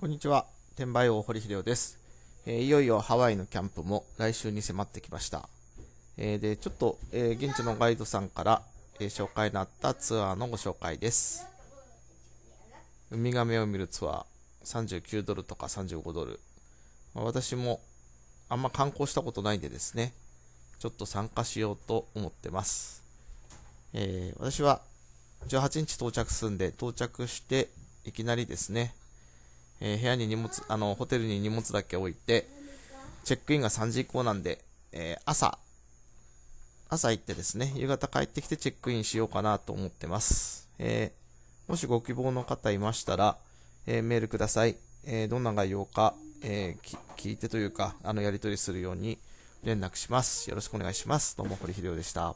こんにちは。転売王堀秀夫です、えー、いよいよハワイのキャンプも来週に迫ってきました。えー、で、ちょっと、えー、現地のガイドさんから、え紹介のあったツアーのご紹介です。ウミガメを見るツアー、39ドルとか35ドル。まあ、私もあんま観光したことないんでですね、ちょっと参加しようと思ってます。え私は18日到着するんで、到着していきなりですね、えー、部屋に荷物、あの、ホテルに荷物だけ置いて、チェックインが3時以降なんで、えー、朝、朝行ってですね、夕方帰ってきてチェックインしようかなと思ってます。えー、もしご希望の方いましたら、えー、メールください。えー、どんな概要か、えー、聞いてというか、あの、やり取りするように連絡します。よろしくお願いします。どうも、堀秀夫でした。